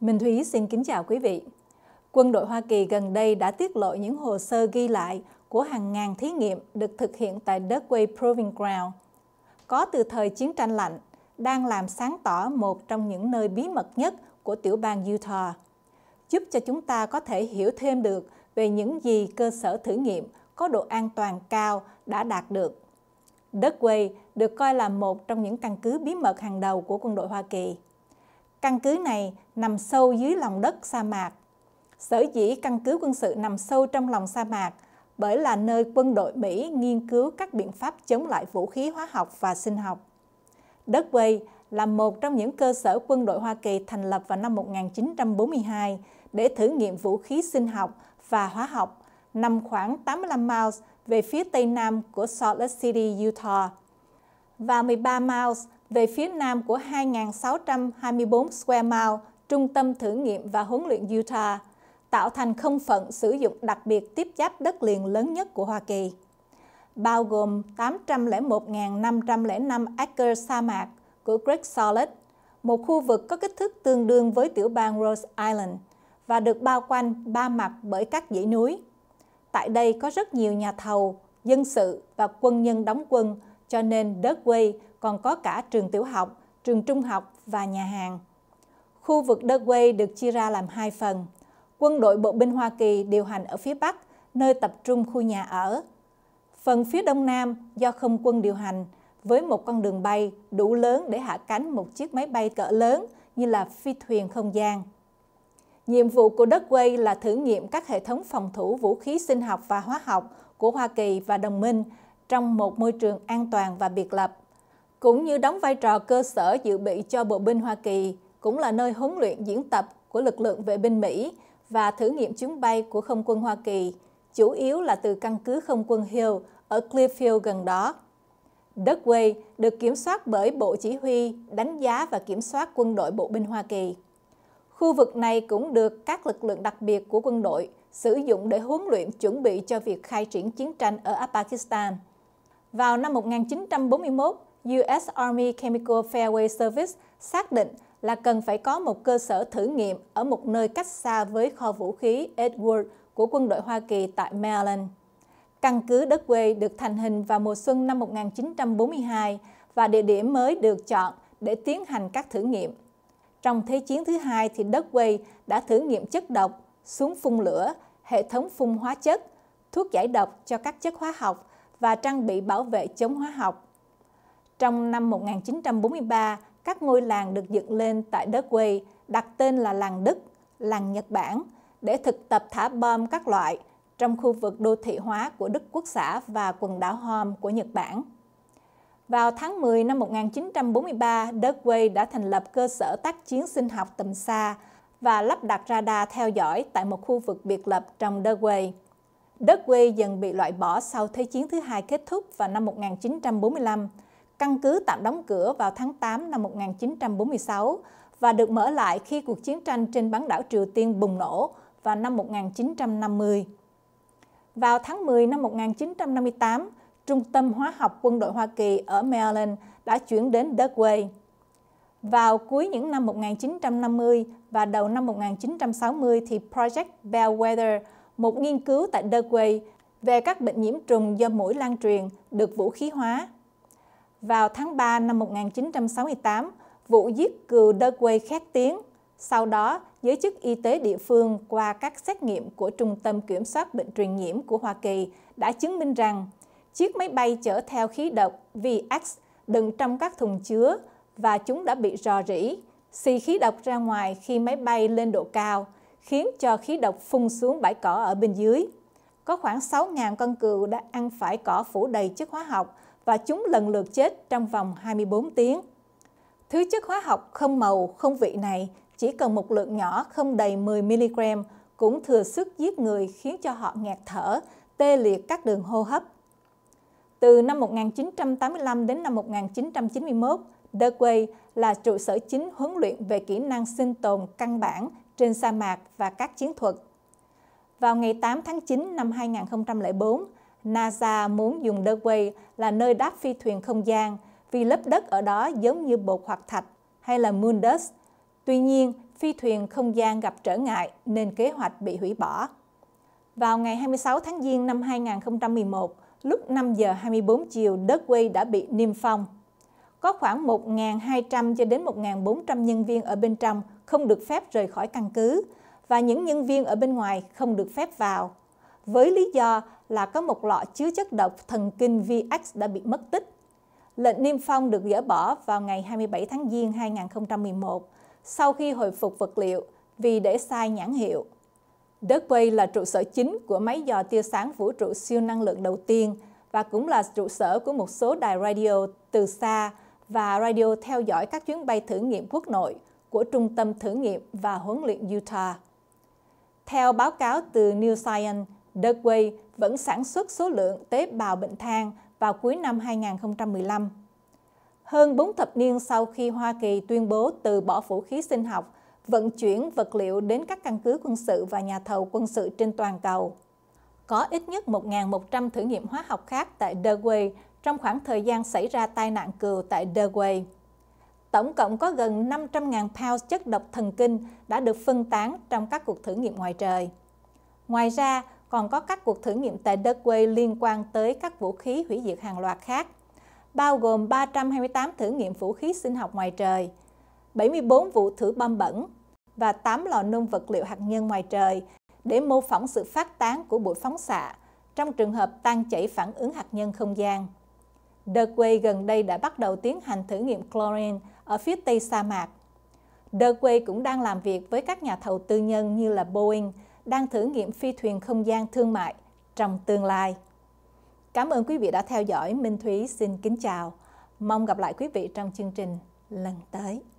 Minh Thúy xin kính chào quý vị. Quân đội Hoa Kỳ gần đây đã tiết lộ những hồ sơ ghi lại của hàng ngàn thí nghiệm được thực hiện tại Dugway Proving Ground. Có từ thời chiến tranh lạnh, đang làm sáng tỏ một trong những nơi bí mật nhất của tiểu bang Utah, giúp cho chúng ta có thể hiểu thêm được về những gì cơ sở thử nghiệm có độ an toàn cao đã đạt được. Dugway được coi là một trong những căn cứ bí mật hàng đầu của quân đội Hoa Kỳ. Căn cứ này nằm sâu dưới lòng đất sa mạc. Sở dĩ căn cứ quân sự nằm sâu trong lòng sa mạc bởi là nơi quân đội Mỹ nghiên cứu các biện pháp chống lại vũ khí hóa học và sinh học. Đất Quay là một trong những cơ sở quân đội Hoa Kỳ thành lập vào năm 1942 để thử nghiệm vũ khí sinh học và hóa học nằm khoảng 85 miles về phía tây nam của Salt Lake City, Utah và 13 miles về phía nam của 2.624 square mile trung tâm thử nghiệm và huấn luyện Utah, tạo thành không phận sử dụng đặc biệt tiếp giáp đất liền lớn nhất của Hoa Kỳ, bao gồm 801.505 acre sa mạc của Great Solid, một khu vực có kích thước tương đương với tiểu bang Rhode Island và được bao quanh ba mặt bởi các dãy núi. Tại đây có rất nhiều nhà thầu, dân sự và quân nhân đóng quân cho nên Dugway còn có cả trường tiểu học, trường trung học và nhà hàng. Khu vực Dugway được chia ra làm hai phần. Quân đội bộ binh Hoa Kỳ điều hành ở phía Bắc, nơi tập trung khu nhà ở. Phần phía Đông Nam do không quân điều hành, với một con đường bay đủ lớn để hạ cánh một chiếc máy bay cỡ lớn như là phi thuyền không gian. Nhiệm vụ của Dugway là thử nghiệm các hệ thống phòng thủ vũ khí sinh học và hóa học của Hoa Kỳ và đồng minh trong một môi trường an toàn và biệt lập, cũng như đóng vai trò cơ sở dự bị cho bộ binh Hoa Kỳ, cũng là nơi huấn luyện diễn tập của lực lượng vệ binh Mỹ và thử nghiệm chuyến bay của không quân Hoa Kỳ, chủ yếu là từ căn cứ không quân Hill ở Clearfield gần đó. Dugway được kiểm soát bởi Bộ Chỉ huy, đánh giá và kiểm soát quân đội bộ binh Hoa Kỳ. Khu vực này cũng được các lực lượng đặc biệt của quân đội sử dụng để huấn luyện chuẩn bị cho việc khai triển chiến tranh ở Afghanistan. Vào năm 1941, US Army Chemical Fairway Service xác định là cần phải có một cơ sở thử nghiệm ở một nơi cách xa với kho vũ khí Edward của quân đội Hoa Kỳ tại Maryland. Căn cứ đất quê được thành hình vào mùa xuân năm 1942 và địa điểm mới được chọn để tiến hành các thử nghiệm. Trong Thế chiến thứ hai thì đất quê đã thử nghiệm chất độc, súng phun lửa, hệ thống phun hóa chất, thuốc giải độc cho các chất hóa học và trang bị bảo vệ chống hóa học. Trong năm 1943, các ngôi làng được dựng lên tại đất quê, đặt tên là làng Đức, làng Nhật Bản, để thực tập thả bom các loại trong khu vực đô thị hóa của Đức Quốc xã và quần đảo Hom của Nhật Bản. Vào tháng 10 năm 1943, Dugway đã thành lập cơ sở tác chiến sinh học tầm xa và lắp đặt radar theo dõi tại một khu vực biệt lập trong Dugway. Đất quê dần bị loại bỏ sau Thế chiến thứ hai kết thúc vào năm 1945, căn cứ tạm đóng cửa vào tháng 8 năm 1946 và được mở lại khi cuộc chiến tranh trên bán đảo Triều Tiên bùng nổ vào năm 1950. Vào tháng 10 năm 1958, Trung tâm Hóa học Quân đội Hoa Kỳ ở Maryland đã chuyển đến Đất quê. Vào cuối những năm 1950 và đầu năm 1960 thì Project Bellwether – một nghiên cứu tại Derway về các bệnh nhiễm trùng do mũi lan truyền được vũ khí hóa. Vào tháng 3 năm 1968, vụ giết cừu Derway khét tiếng. Sau đó, giới chức y tế địa phương qua các xét nghiệm của Trung tâm Kiểm soát Bệnh truyền nhiễm của Hoa Kỳ đã chứng minh rằng chiếc máy bay chở theo khí độc VX đựng trong các thùng chứa và chúng đã bị rò rỉ, xì khí độc ra ngoài khi máy bay lên độ cao – khiến cho khí độc phun xuống bãi cỏ ở bên dưới. Có khoảng 6.000 con cừu đã ăn phải cỏ phủ đầy chất hóa học và chúng lần lượt chết trong vòng 24 tiếng. Thứ chất hóa học không màu, không vị này chỉ cần một lượng nhỏ không đầy 10mg cũng thừa sức giết người khiến cho họ nghẹt thở, tê liệt các đường hô hấp. Từ năm 1985 đến năm 1991, Dugway là trụ sở chính huấn luyện về kỹ năng sinh tồn căn bản trên sa mạc và các chiến thuật. Vào ngày 8 tháng 9 năm 2004, NASA muốn dùng Derway là nơi đáp phi thuyền không gian vì lớp đất ở đó giống như bột hoặc thạch hay là moon dust. Tuy nhiên, phi thuyền không gian gặp trở ngại nên kế hoạch bị hủy bỏ. Vào ngày 26 tháng Giêng năm 2011, lúc 5 giờ 24 chiều, Derway đã bị niêm phong. Có khoảng 1.200 cho đến 1.400 nhân viên ở bên trong không được phép rời khỏi căn cứ và những nhân viên ở bên ngoài không được phép vào. Với lý do là có một lọ chứa chất độc thần kinh VX đã bị mất tích. Lệnh niêm phong được dỡ bỏ vào ngày 27 tháng Giêng 2011 sau khi hồi phục vật liệu vì để sai nhãn hiệu. Darkway là trụ sở chính của máy dò tia sáng vũ trụ siêu năng lượng đầu tiên và cũng là trụ sở của một số đài radio từ xa và radio theo dõi các chuyến bay thử nghiệm quốc nội của Trung tâm Thử nghiệm và Huấn luyện Utah. Theo báo cáo từ New Science, Dugway vẫn sản xuất số lượng tế bào bệnh thang vào cuối năm 2015. Hơn 4 thập niên sau khi Hoa Kỳ tuyên bố từ bỏ vũ khí sinh học, vận chuyển vật liệu đến các căn cứ quân sự và nhà thầu quân sự trên toàn cầu. Có ít nhất 1.100 thử nghiệm hóa học khác tại Dugway trong khoảng thời gian xảy ra tai nạn cừu tại Dugway. Tổng cộng có gần 500.000 pounds chất độc thần kinh đã được phân tán trong các cuộc thử nghiệm ngoài trời. Ngoài ra, còn có các cuộc thử nghiệm tại Dudley liên quan tới các vũ khí hủy diệt hàng loạt khác, bao gồm 328 thử nghiệm vũ khí sinh học ngoài trời, 74 vụ thử bom bẩn và 8 lò nung vật liệu hạt nhân ngoài trời để mô phỏng sự phát tán của bụi phóng xạ trong trường hợp tan chảy phản ứng hạt nhân không gian. The Dugway gần đây đã bắt đầu tiến hành thử nghiệm chlorine ở phía tây sa mạc. The Dugway cũng đang làm việc với các nhà thầu tư nhân như là Boeing, đang thử nghiệm phi thuyền không gian thương mại trong tương lai. Cảm ơn quý vị đã theo dõi. Minh Thúy xin kính chào. Mong gặp lại quý vị trong chương trình lần tới.